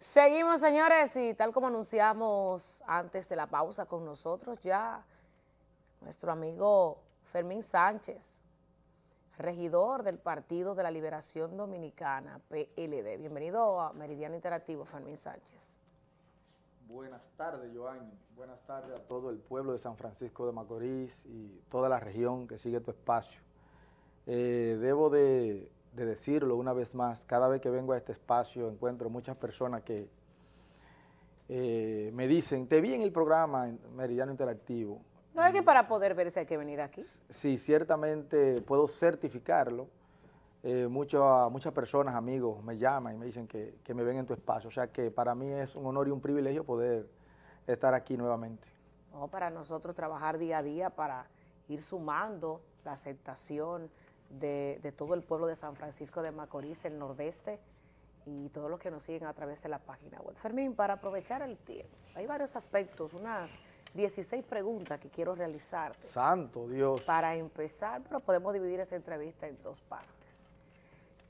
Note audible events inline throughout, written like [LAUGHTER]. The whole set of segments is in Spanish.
Seguimos, señores, y tal como anunciamos antes de la pausa con nosotros ya, nuestro amigo Fermín Sánchez, regidor del Partido de la Liberación Dominicana, PLD. Bienvenido a Meridiano Interactivo, Fermín Sánchez. Buenas tardes, Joanny. Buenas tardes a todo el pueblo de San Francisco de Macorís y toda la región que sigue tu espacio. Eh, debo de de decirlo una vez más, cada vez que vengo a este espacio encuentro muchas personas que eh, me dicen, te vi en el programa Meridiano Interactivo. ¿No es que para poder verse hay que venir aquí? Sí, ciertamente puedo certificarlo. Eh, muchas personas, amigos, me llaman y me dicen que, que me ven en tu espacio. O sea que para mí es un honor y un privilegio poder estar aquí nuevamente. No, para nosotros trabajar día a día para ir sumando la aceptación, de, todo el pueblo de San Francisco de Macorís, el nordeste y todos los que nos siguen a través de la página web. Fermín, para aprovechar el tiempo, hay varios aspectos, unas 16 preguntas que quiero realizar. Santo Dios. Para empezar, pero podemos dividir esta entrevista en dos partes.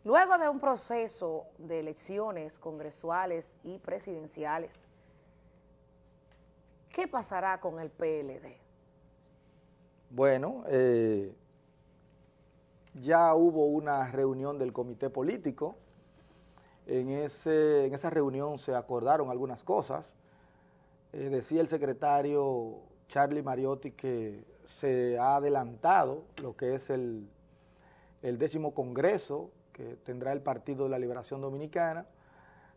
Luego de un proceso de elecciones congresuales y presidenciales, ¿qué pasará con el PLD? Bueno, eh, ya hubo una reunión del comité político, en, ese, en esa reunión se acordaron algunas cosas. Eh, decía el secretario Charlie Mariotti que se ha adelantado lo que es el, décimo congreso que tendrá el Partido de la Liberación Dominicana.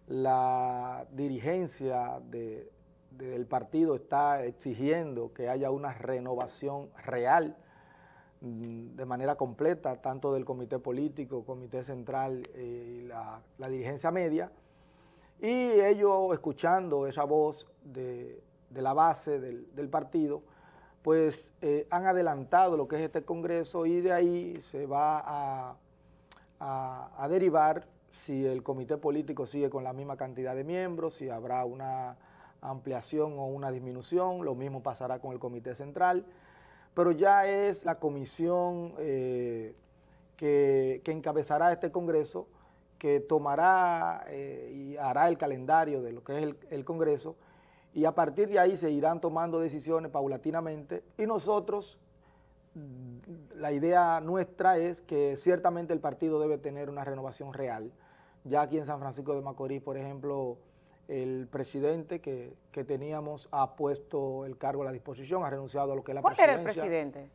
La dirigencia del partido está exigiendo que haya una renovación real Mm, de manera completa, tanto del comité político, comité central eh, y la, dirigencia media, y ellos escuchando esa voz de, la base del, partido, pues eh, han adelantado lo que es este congreso y de ahí se va a derivar si el comité político sigue con la misma cantidad de miembros, si habrá una ampliación o una disminución, lo mismo pasará con el comité central, pero ya es la comisión eh, que, encabezará este Congreso, que tomará eh, y hará el calendario de lo que es el, el, Congreso, y a partir de ahí se irán tomando decisiones paulatinamente, y nosotros, la idea nuestra es que ciertamente el partido debe tener una renovación real, ya aquí en San Francisco de Macorís, por ejemplo, el presidente que, teníamos ha puesto el cargo a la disposición, ha renunciado a lo que es la presidencia. ¿Cuál era el presidente?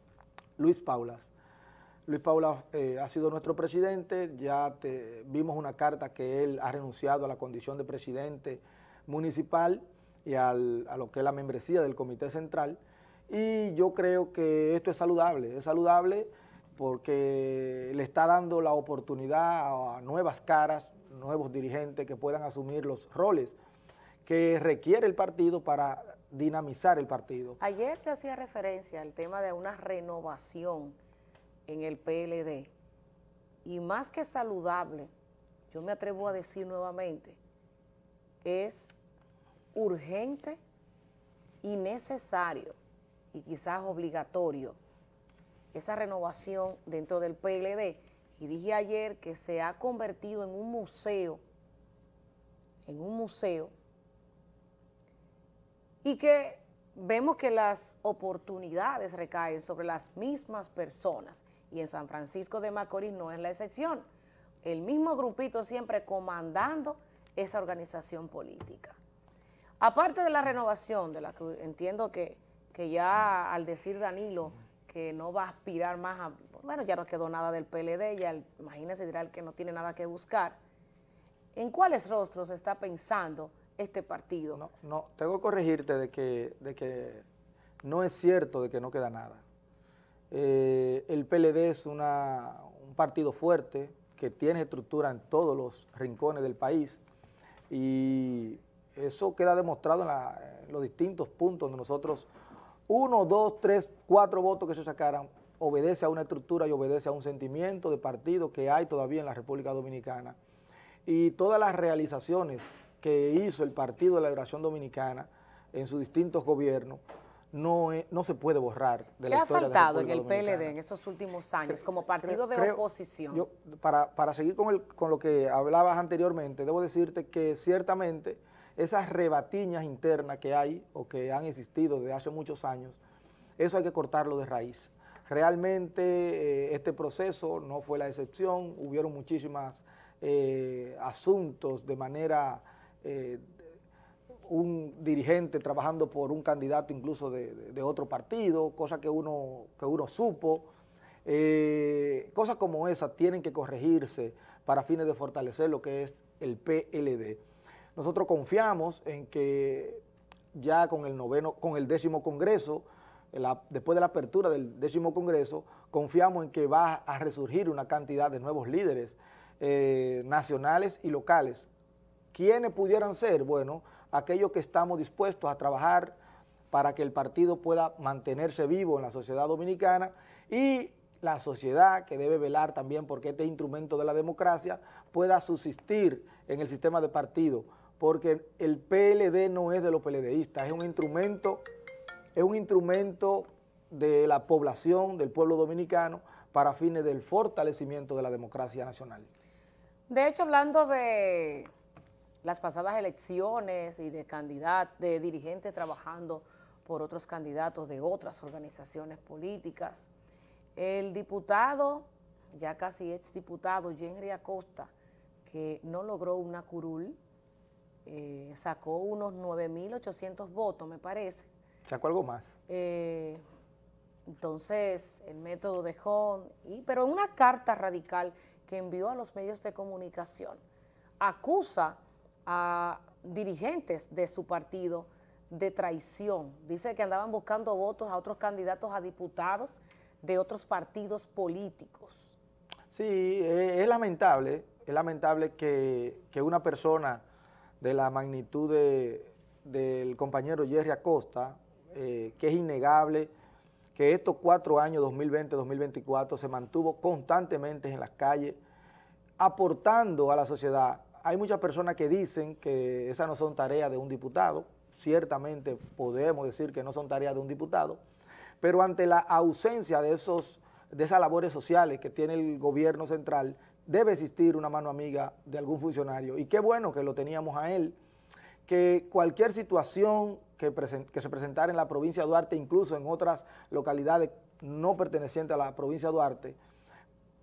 Luis Paulas. Luis Paulas eh, ha sido nuestro presidente, ya vimos una carta que él ha renunciado a la condición de presidente municipal y a lo que es la membresía del Comité Central. Y yo creo que esto es saludable, es saludable porque le está dando la oportunidad a nuevas caras, nuevos dirigentes que puedan asumir los roles que requiere el partido para dinamizar el partido. Ayer yo hacía referencia al tema de una renovación en el PLD y más que saludable, yo me atrevo a decir nuevamente, es urgente y necesario y quizás obligatorio esa renovación dentro del PLD. Y dije ayer que se ha convertido en un museo, en un museo y que vemos que las oportunidades recaen sobre las mismas personas y en San Francisco de Macorís no es la excepción. El mismo grupito siempre comandando esa organización política. Aparte de la renovación, de la que entiendo que, ya al decir Danilo que no va a aspirar más a... Bueno, ya no quedó nada del PLD, ya imagínese dirá el que no tiene nada que buscar. ¿En cuáles rostros está pensando este partido. No, no, tengo que corregirte de que, de que no es cierto de que no queda nada. Eh, el PLD es una, un partido fuerte que tiene estructura en todos los rincones del país y eso queda demostrado en, en los distintos puntos donde nosotros, uno, dos, tres, cuatro votos que se sacaran, obedece a una estructura y obedece a un sentimiento de partido que hay todavía en la República Dominicana. Y todas las realizaciones que hizo el Partido de la Liberación Dominicana en sus distintos gobiernos no, no se puede borrar de la historia ha faltado en el PLD en estos últimos años como partido de oposición? para, seguir con, el, con lo que hablabas anteriormente, debo decirte que ciertamente esas rebatiñas internas que hay o que han existido desde hace muchos años, eso hay que cortarlo de raíz. Realmente eh, este proceso no fue la excepción, hubieron muchísimos eh, asuntos de manera eh, un dirigente trabajando por un candidato incluso de, otro partido, cosa que uno, que uno supo. Eh, cosas como esas tienen que corregirse para fines de fortalecer lo que es el PLD. Nosotros confiamos en que ya con el noveno, con el décimo congreso, después de la apertura del décimo congreso, confiamos en que va a resurgir una cantidad de nuevos líderes eh, nacionales y locales ¿Quiénes pudieran ser? Bueno, aquellos que estamos dispuestos a trabajar para que el partido pueda mantenerse vivo en la sociedad dominicana y la sociedad que debe velar también porque este instrumento de la democracia pueda subsistir en el sistema de partido, porque el PLD no es de los PLDistas, es un instrumento, es un instrumento de la población, del pueblo dominicano, para fines del fortalecimiento de la democracia nacional. De hecho, hablando de las pasadas elecciones y de candidatos, de dirigentes trabajando por otros candidatos de otras organizaciones políticas. El diputado, ya casi exdiputado, Henry Acosta, que no logró una curul, eh, sacó unos 9.800 votos, me parece. ¿Sacó algo más? Eh, entonces, el método de Hon, pero en una carta radical que envió a los medios de comunicación, acusa a dirigentes de su partido de traición. Dice que andaban buscando votos a otros candidatos a diputados de otros partidos políticos. Sí, eh, es lamentable, es lamentable que, una persona de la magnitud del compañero Jerry Acosta, eh, que es innegable que estos cuatro años, 2020-2024, se mantuvo constantemente en las calles, aportando a la sociedad hay muchas personas que dicen que esas no son tareas de un diputado, ciertamente podemos decir que no son tareas de un diputado, pero ante la ausencia de, esos, de esas labores sociales que tiene el gobierno central, debe existir una mano amiga de algún funcionario. Y qué bueno que lo teníamos a él, que cualquier situación que, que se presentara en la provincia de Duarte, incluso en otras localidades no pertenecientes a la provincia de Duarte,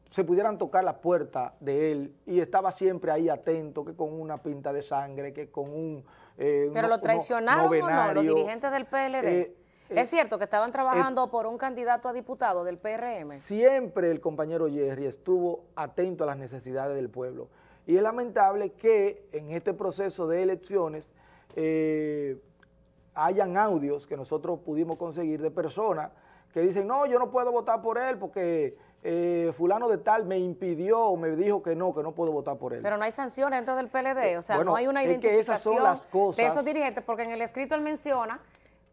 se pudieran tocar la puerta de él y estaba siempre ahí atento, que con una pinta de sangre, que con un... Eh, Pero lo traicionaron no, los dirigentes del PLD. Eh, eh, ¿Es cierto que estaban trabajando por un candidato a diputado del PRM? Siempre el compañero Jerry estuvo atento a las necesidades del pueblo. Y es lamentable que en este proceso de elecciones hayan audios que nosotros pudimos conseguir de personas que dicen, no, yo no puedo votar por él porque eh, fulano de tal me impidió o me dijo que no, que no puedo votar por él. Pero no hay sanciones dentro del PLD, o sea, no hay una identificación de esos dirigentes, porque en el escrito él menciona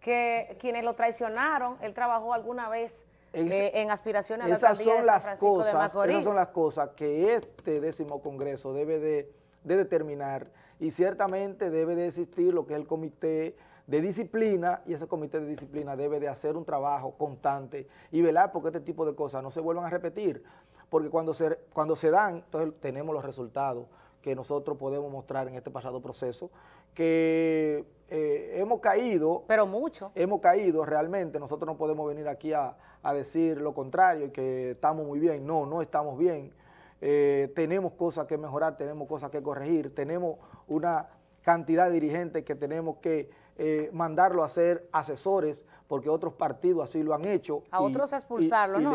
que quienes lo traicionaron, él trabajó alguna vez eh, en aspiraciones a la esas son las cosas, Esas son las cosas que este décimo congreso debe de determinar y ciertamente debe de existir lo que es el comité de disciplina y ese comité de disciplina debe de hacer un trabajo constante y velar porque este tipo de cosas no se vuelvan a repetir, porque cuando se, cuando se dan, entonces tenemos los resultados que nosotros podemos mostrar en este pasado proceso, que eh, hemos caído. Pero mucho. Hemos caído realmente, nosotros no podemos venir aquí a, decir lo contrario y que estamos muy bien, no, no estamos bien. Eh, tenemos cosas que mejorar, tenemos cosas que corregir, tenemos una cantidad de dirigentes que tenemos que eh, mandarlo a ser asesores, porque otros partidos así lo han hecho. A otros expulsarlo,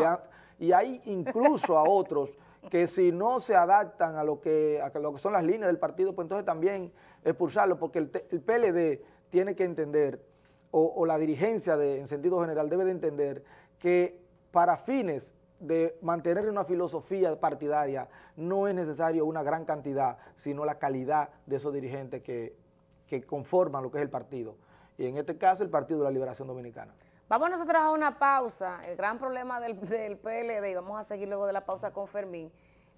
y, hay incluso a otros que si no se adaptan a lo que, a lo que son las líneas del partido, pues entonces también expulsarlo, porque el, PLD tiene que entender, o, o, la dirigencia de, en sentido general debe de entender, que para fines de mantener una filosofía partidaria no es necesario una gran cantidad, sino la calidad de esos dirigentes que que conforman lo que es el partido. Y en este caso, el Partido de la Liberación Dominicana. Vamos nosotros a una pausa. El gran problema del, PLD, y vamos a seguir luego de la pausa con Fermín,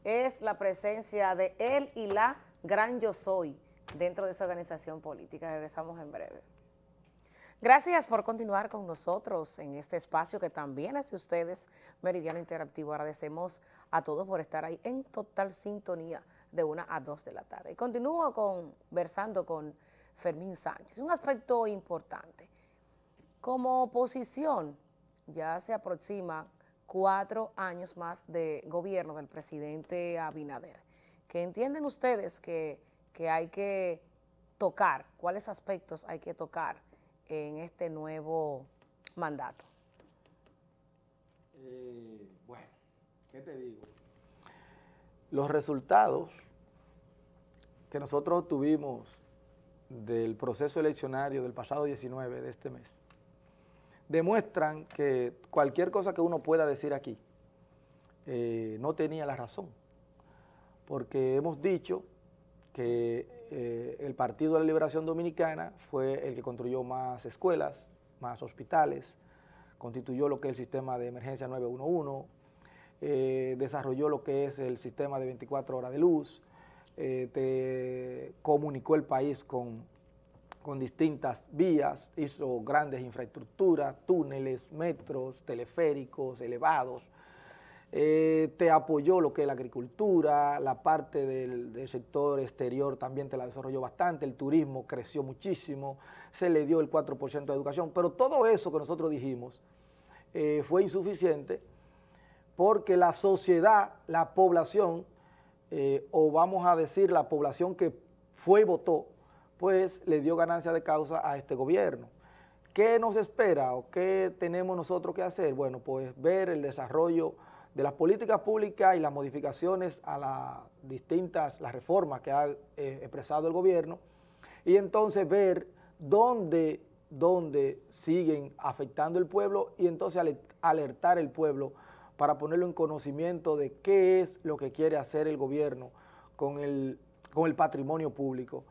es la presencia de él y la gran yo soy dentro de esa organización política. Regresamos en breve. Gracias por continuar con nosotros en este espacio que también es ustedes, Meridiano Interactivo. Agradecemos a todos por estar ahí en total sintonía de una a dos de la tarde. Y continúo conversando con Fermín Sánchez. Un aspecto importante. Como oposición, ya se aproxima cuatro años más de gobierno del presidente Abinader. ¿Qué entienden ustedes que, hay que tocar? ¿Cuáles aspectos hay que tocar en este nuevo mandato? Eh, bueno, ¿qué te digo? Los resultados que nosotros tuvimos del proceso eleccionario del pasado 19 de este mes demuestran que cualquier cosa que uno pueda decir aquí eh, no tenía la razón, porque hemos dicho que eh, el Partido de la Liberación Dominicana fue el que construyó más escuelas, más hospitales, constituyó lo que es el sistema de emergencia 911, eh, desarrolló lo que es el sistema de 24 horas de luz, eh, te comunicó el país con, distintas vías, hizo grandes infraestructuras, túneles, metros, teleféricos, elevados, eh, te apoyó lo que es la agricultura, la parte del, sector exterior también te la desarrolló bastante, el turismo creció muchísimo, se le dio el 4% de educación, pero todo eso que nosotros dijimos eh, fue insuficiente porque la sociedad, la población, eh, o vamos a decir la población que fue y votó, pues le dio ganancia de causa a este gobierno. ¿Qué nos espera o qué tenemos nosotros que hacer? Bueno, pues ver el desarrollo de las políticas públicas y las modificaciones a las distintas, las reformas que ha eh, expresado el gobierno y entonces ver dónde, dónde siguen afectando el pueblo y entonces alertar el pueblo para ponerlo en conocimiento de qué es lo que quiere hacer el gobierno con el, con el patrimonio público.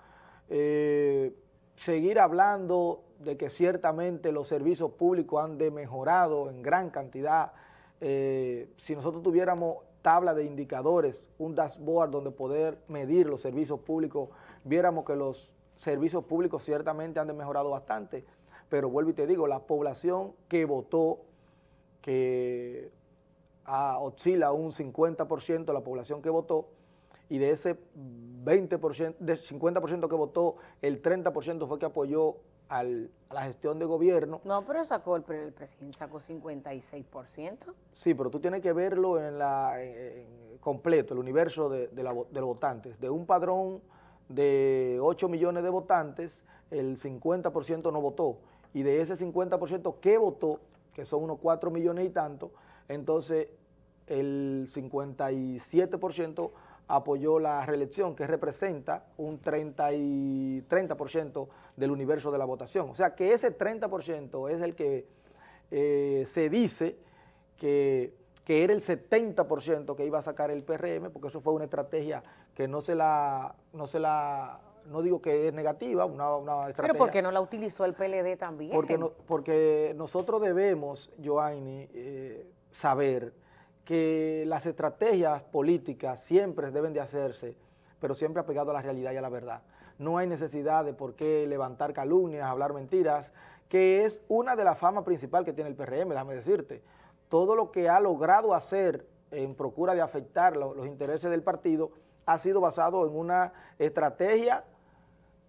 Eh, seguir hablando de que ciertamente los servicios públicos han de mejorado en gran cantidad. Eh, si nosotros tuviéramos tabla de indicadores, un dashboard donde poder medir los servicios públicos, viéramos que los servicios públicos ciertamente han de mejorado bastante. Pero vuelvo y te digo, la población que votó, que a, oscila un 50% de la población que votó y de ese 20%, de 50% que votó, el 30% fue que apoyó a la gestión de gobierno. No, pero sacó el, presidente sacó 56%. Sí, pero tú tienes que verlo en la completo, el universo de, de, los votantes. De un padrón de 8 millones de votantes, el 50% no votó. Y de ese 50% que votó, que son unos 4 millones y tanto, entonces el 57% apoyó la reelección, que representa un 30%, del universo de la votación. O sea que ese 30% es el que eh, se dice que, era el 70% que iba a sacar el PRM, porque eso fue una estrategia que no se la, no se la digo que es negativa, una, estrategia. Pero ¿por qué no la utilizó el PLD también? Porque, no, porque nosotros debemos, Joanny, eh, saber que las estrategias políticas siempre deben de hacerse, pero siempre apegado a la realidad y a la verdad. No hay necesidad de por qué levantar calumnias, hablar mentiras, que es una de las famas principales que tiene el PRM, déjame decirte. Todo lo que ha logrado hacer en procura de afectar los intereses del partido ha sido basado en una estrategia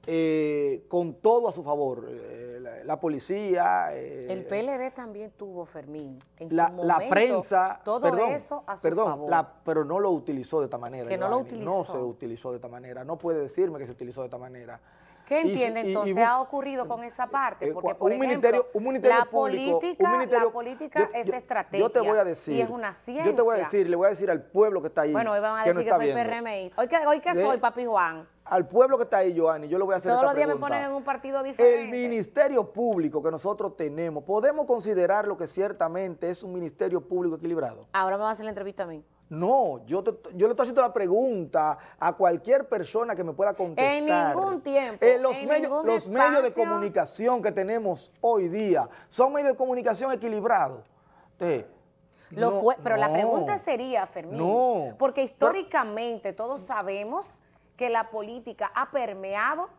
eh, con todo a su favor. Eh, la, policía. Eh, el PLD también tuvo Fermín. En la, prensa. Todo eso a su favor. La, pero no lo utilizó de esta manera. Que no se utilizó de esta manera. No puede decirme que se utilizó de esta manera. ¿Qué entiende entonces ha ocurrido con esa parte? Porque, por un ministerio, la política, la política es estrategia. Yo te voy a decir. Y es una ciencia. Yo te voy a decir, le voy a decir al pueblo que está ahí. Bueno, hoy van a decir que soy PRMI. Hoy que, hoy soy, papi Juan al pueblo que está ahí, Joanny, yo le voy a hacer Todos los días me ponen en un partido diferente. El ministerio público que nosotros tenemos, ¿podemos considerar lo que ciertamente es un ministerio público equilibrado? Ahora me vas a hacer la entrevista a mí. No, yo, yo le estoy haciendo la pregunta a cualquier persona que me pueda contestar. En ningún tiempo. Eh, los medios, los medios de comunicación que tenemos hoy día son medios de comunicación equilibrados. pero la pregunta sería, Fermín, porque históricamente todos sabemos que la política ha permeado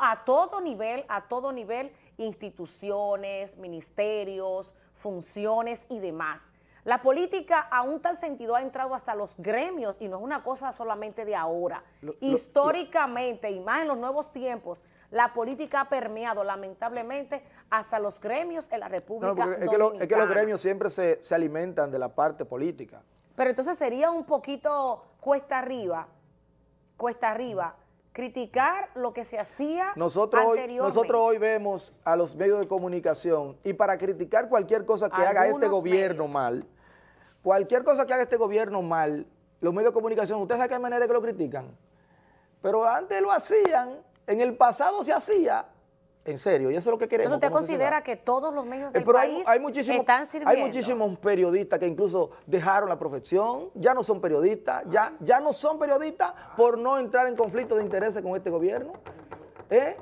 a todo nivel, a todo nivel, instituciones, ministerios, funciones y demás. La política a un tal sentido ha entrado hasta los gremios y no es una cosa solamente de ahora. Históricamente, y más en los nuevos tiempos, la política ha permeado lamentablemente hasta los gremios en la República Dominicana. Es que, los gremios siempre se alimentan de la parte política. Pero entonces sería un poquito cuesta arriba cuesta arriba criticar lo que se hacía nosotros nosotros hoy vemos a los medios de comunicación y para criticar cualquier cosa que haga este gobierno mal, cualquier cosa que haga este gobierno mal, los medios de comunicación, ¿ustedes saben qué manera que lo critican? Pero antes lo hacían, en el pasado se hacía, en serio, y eso es lo que queremos. Entonces, ¿usted considera que todos los medios eh, del país están sirviendo? Hay muchísimos periodistas que incluso dejaron la profesión, ya no son periodistas, ya, ya no son periodistas por no entrar en conflicto de intereses con este gobierno. ¿eh?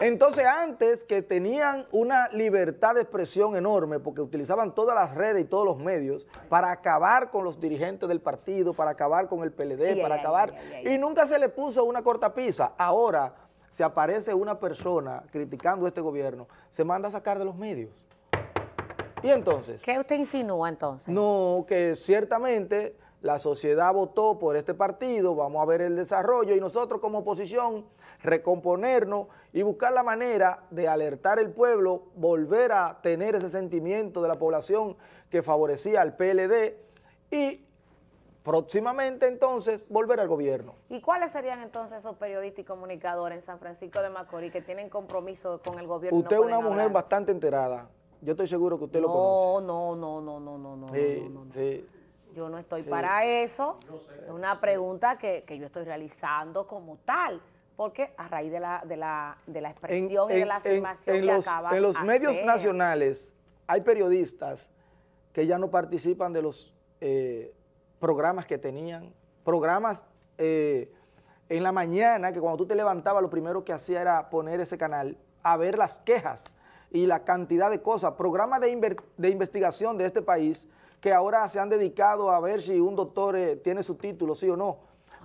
Entonces, antes que tenían una libertad de expresión enorme, porque utilizaban todas las redes y todos los medios para acabar con los dirigentes del partido, para acabar con el PLD, para acabar... y nunca se le puso una corta cortapisa. Ahora si aparece una persona criticando este gobierno, se manda a sacar de los medios. ¿Y entonces? ¿Qué usted insinúa entonces? No, que ciertamente la sociedad votó por este partido, vamos a ver el desarrollo y nosotros como oposición recomponernos y buscar la manera de alertar al pueblo, volver a tener ese sentimiento de la población que favorecía al PLD y próximamente entonces volver al gobierno. ¿Y cuáles serían entonces esos periodistas y comunicadores en San Francisco de Macorís que tienen compromiso con el gobierno? Usted es una mujer bastante enterada. Yo estoy seguro que usted lo conoce. No, no, no, no, no, no. no, no Yo no estoy para eso. Es una pregunta que, yo estoy realizando como tal. Porque a raíz de la, expresión y de la afirmación que los, En los medios nacionales hay periodistas que ya no participan de los eh, programas que tenían, programas eh, en la mañana que cuando tú te levantabas lo primero que hacía era poner ese canal a ver las quejas y la cantidad de cosas, programas de, de investigación de este país que ahora se han dedicado a ver si un doctor eh, tiene su título, sí o no,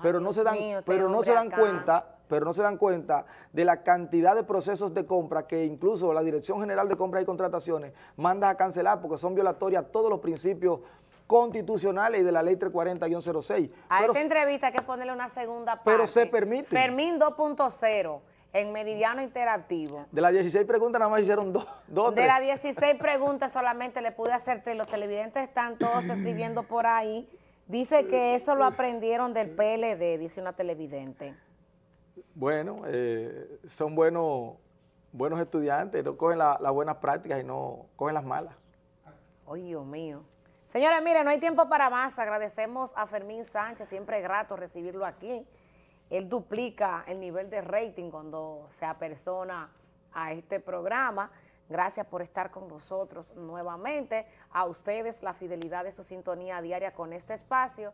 pero no se dan, pero no se dan cuenta pero no se dan cuenta de la cantidad de procesos de compra que incluso la Dirección General de Compras y Contrataciones manda a cancelar porque son violatorias todos los principios constitucionales y de la ley 340-06. A esta entrevista hay que ponerle una segunda parte. Pero se permite. Fermín 2.0 en Meridiano Interactivo. De las 16 preguntas nada más hicieron dos. de las 16 preguntas solamente le pude hacerte, Los televidentes están todos [CLEARS THROAT] escribiendo por ahí. Dice que eso lo aprendieron del PLD, dice una televidente. Bueno, eh, son buenos, buenos estudiantes, no cogen las buenas prácticas y no cogen las malas. Ay, Dios mío. Señores, miren, no hay tiempo para más. Agradecemos a Fermín Sánchez, siempre es grato recibirlo aquí. Él duplica el nivel de rating cuando se apersona a este programa. Gracias por estar con nosotros nuevamente. A ustedes la fidelidad de su sintonía diaria con este espacio.